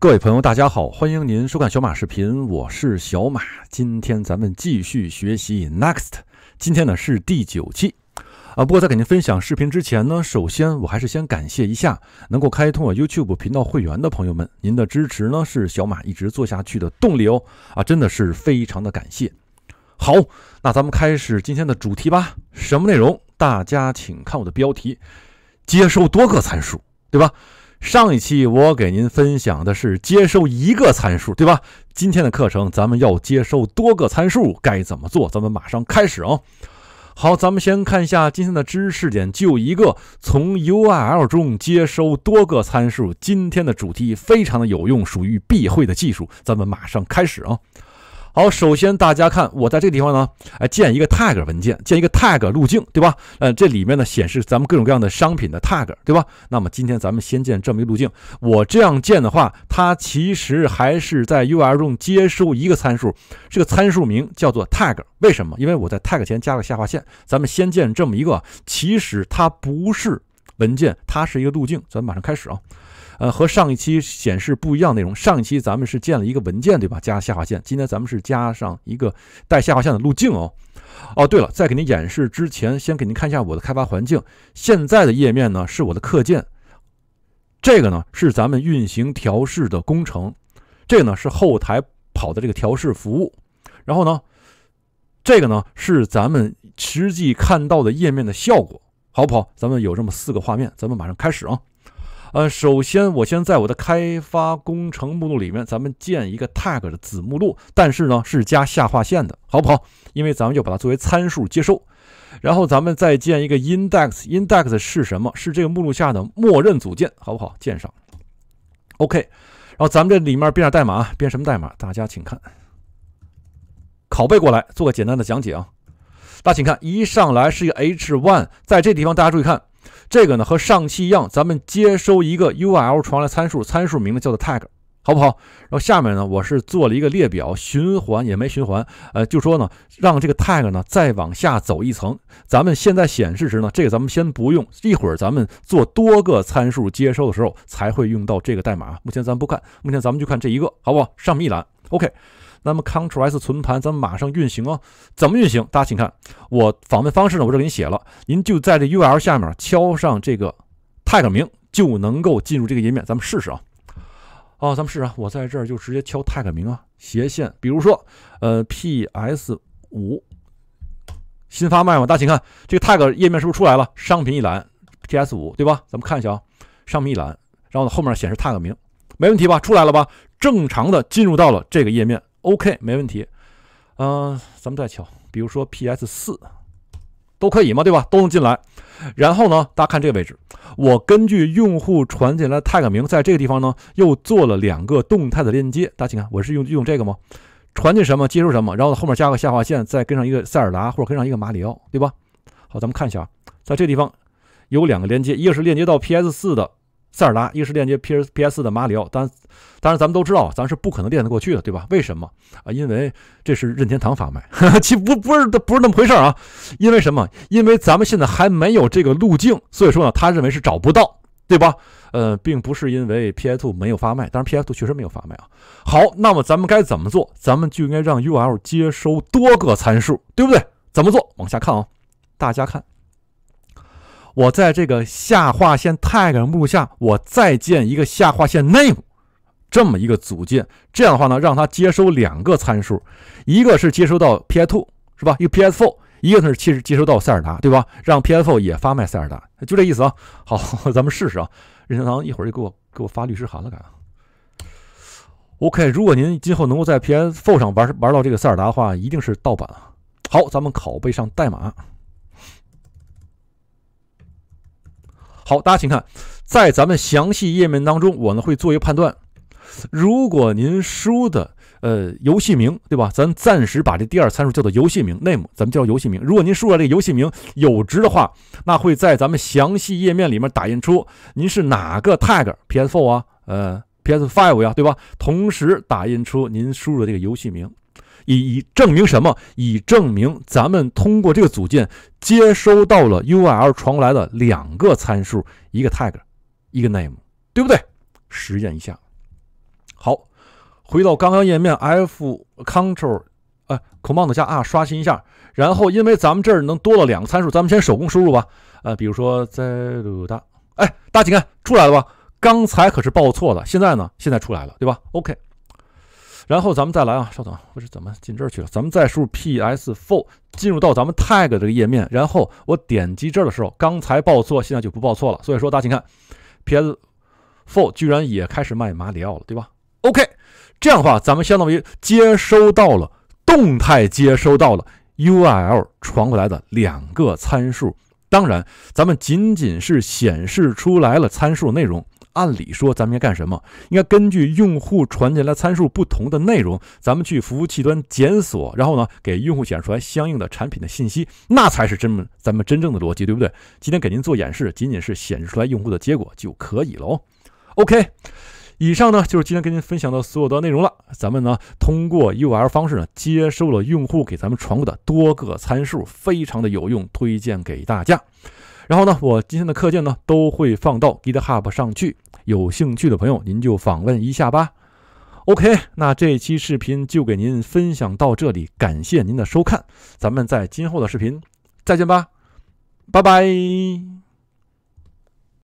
各位朋友，大家好，欢迎您收看小马视频，我是小马。今天咱们继续学习 Next，今天呢是第九期啊。不过在给您分享视频之前呢，首先我还是先感谢一下能够开通我 YouTube 频道会员的朋友们，您的支持呢是小马一直做下去的动力哦啊，真的是非常的感谢。好，那咱们开始今天的主题吧。什么内容？大家请看我的标题，接收多个参数，对吧？上一期我给您分享的是接收一个参数，对吧？今天的课程咱们要接收多个参数，该怎么做？咱们马上开始啊！好，咱们先看一下今天的知识点，就一个从 URL 中接收多个参数。今天的主题非常的有用，属于必会的技术。咱们马上开始啊！好，首先大家看我在这个地方呢，哎，建一个 tag 文件，建一个 tag 路径，对吧？呃，这里面呢显示咱们各种各样的商品的 tag，对吧？那么今天咱们先建这么一个路径。我这样建的话，它其实还是在 URL 中接收一个参数，这个参数名叫做 tag。为什么？因为我在 tag 前加了下划线。咱们先建这么一个，其实它不是文件，它是一个路径。咱们马上开始啊。呃，和上一期显示不一样内容。上一期咱们是建了一个文件，对吧？加下划线。今天咱们是加上一个带下划线的路径哦。哦，对了，在给您演示之前，先给您看一下我的开发环境。现在的页面呢，是我的课件。这个呢，是咱们运行调试的工程。这个呢，是后台跑的这个调试服务。然后呢，这个呢，是咱们实际看到的页面的效果。好不好？咱们有这么四个画面，咱们马上开始啊。呃，首先我先在我的开发工程目录里面，咱们建一个 tag 的子目录，但是呢是加下划线的，好不好？因为咱们就把它作为参数接收。然后咱们再建一个 index，index 是什么？是这个目录下的默认组件，好不好？建上。OK，然后咱们这里面编点代码，编什么代码？大家请看，拷贝过来做个简单的讲解啊。大家请看，一上来是一个 h1，在这地方大家注意看。这个呢和上期一样，咱们接收一个 URL 传来的参数，参数名字叫做 tag，好不好？然后下面呢，我是做了一个列表循环，也没循环，呃，就说呢，让这个 tag 呢再往下走一层。咱们现在显示时呢，这个咱们先不用，一会儿咱们做多个参数接收的时候才会用到这个代码。目前咱不看，目前咱们就看这一个，好不好？上面一栏，OK。那么，Ctrl+S 存盘，咱们马上运行啊！怎么运行？大家请看，我访问方式呢？我这给您写了，您就在这 URL 下面敲上这个 tag 名，就能够进入这个页面。咱们试试啊！哦，咱们试试，我在这儿就直接敲 tag 名啊，斜线，比如说，呃，PS 五新发卖嘛，大家请看这个 tag 页面是不是出来了？商品一栏，PS 五对吧？咱们看一下啊，商品一栏，然后呢后面显示 tag 名，没问题吧？出来了吧？正常的进入到了这个页面。OK，没问题。嗯，咱们再瞧，比如说 PS 四，都可以嘛，对吧？都能进来。然后呢，大家看这个位置，我根据用户传进来 tag 名，在这个地方呢，又做了两个动态的链接。大家请看，我是用用这个吗？传进什么，接收什么，然后后面加个下划线，再跟上一个塞尔达，或者跟上一个马里奥，对吧？好，咱们看一下，在这地方有两个连接，一个是链接到 PS 四的。塞尔达，一个是链接 P S P S 的马里奥，然，当然咱们都知道，咱是不可能练得过去的，对吧？为什么啊？因为这是任天堂发卖，实不不是不是那么回事啊！因为什么？因为咱们现在还没有这个路径，所以说呢，他认为是找不到，对吧？呃，并不是因为 P S Two 没有发卖，当然 P S Two 确实没有发卖啊。好，那么咱们该怎么做？咱们就应该让 U L 接收多个参数，对不对？怎么做？往下看啊，大家看。我在这个下划线 tag 目下，我再建一个下划线 name，这么一个组件。这样的话呢，让它接收两个参数，一个是接收到 p s o 是吧？一个 p s four，一个呢是其实接收到塞尔达，对吧？让 p s four 也发卖塞尔达，就这意思啊。好，咱们试试啊。任天堂一会儿就给我给我发律师函了，敢。OK，如果您今后能够在 PS4 上玩玩到这个塞尔达的话，一定是盗版啊。好，咱们拷贝上代码。好，大家请看，在咱们详细页面当中，我呢会做一个判断。如果您输的呃游戏名，对吧？咱暂时把这第二参数叫做游戏名 （name），咱们叫游戏名。如果您输入这个游戏名有值的话，那会在咱们详细页面里面打印出您是哪个 tag PS4 啊，呃，PS5 啊，对吧？同时打印出您输入的这个游戏名。以以证明什么？以证明咱们通过这个组件接收到了 URL 传来的两个参数，一个 tag，一个 name，对不对？实验一下。好，回到刚刚页面，F Control，哎，Command 下啊，刷新一下。然后因为咱们这儿能多了两个参数，咱们先手工输入吧。呃，比如说在鲁大，哎，大家看出来了吧？刚才可是报错了，现在呢？现在出来了，对吧？OK。然后咱们再来啊，稍等，我是怎么进这儿去了？咱们再输入 p s four 进入到咱们 tag 这个页面，然后我点击这儿的时候，刚才报错，现在就不报错了。所以说大家请看，p s four 居然也开始卖马里奥了，对吧？OK，这样的话，咱们相当于接收到了动态接收到了 U r L 传过来的两个参数，当然，咱们仅仅是显示出来了参数内容。按理说，咱们应该干什么？应该根据用户传进来参数不同的内容，咱们去服务器端检索，然后呢，给用户显示出来相应的产品的信息，那才是真们咱们真正的逻辑，对不对？今天给您做演示，仅仅是显示出来用户的结果就可以了。OK，以上呢就是今天跟您分享的所有的内容了。咱们呢通过 URL 方式呢接收了用户给咱们传过的多个参数，非常的有用，推荐给大家。然后呢，我今天的课件呢都会放到 GitHub 上去。有兴趣的朋友，您就访问一下吧。OK，那这期视频就给您分享到这里，感谢您的收看，咱们在今后的视频再见吧，拜拜。